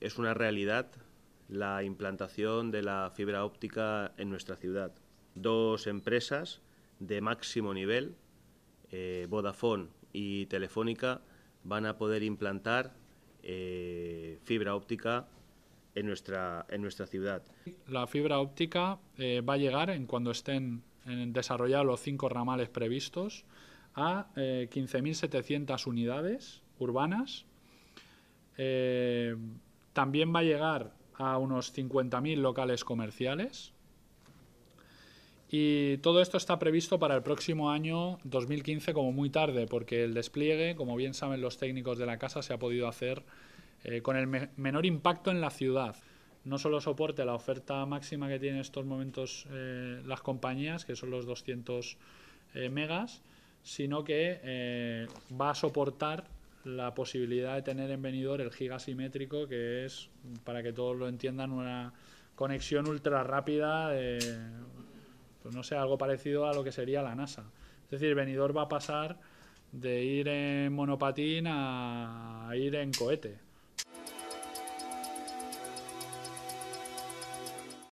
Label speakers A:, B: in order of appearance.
A: es una realidad la implantación de la fibra óptica en nuestra ciudad. Dos empresas de máximo nivel, eh, Vodafone y Telefónica, van a poder implantar eh, fibra óptica en nuestra, en nuestra ciudad. La fibra óptica eh, va a llegar, en cuando estén en
B: desarrollados los cinco ramales previstos, a 15.700 unidades urbanas. También va a llegar a unos 50.000 locales comerciales. Y todo esto está previsto para el próximo año 2015 como muy tarde, porque el despliegue, como bien saben los técnicos de la casa, se ha podido hacer eh, con el menor impacto en la ciudad. No solo soporte la oferta máxima que tienen estos momentos eh, las compañías, que son los 200 eh, megas, sino que va a soportar la posibilidad de tener en venidor el giga simétrico, que es, para que todos lo entiendan, una conexión ultra rápida, pues no sé, algo parecido a lo que sería la NASA. Es decir, venidor va a pasar de ir en monopatín a ir en cohete.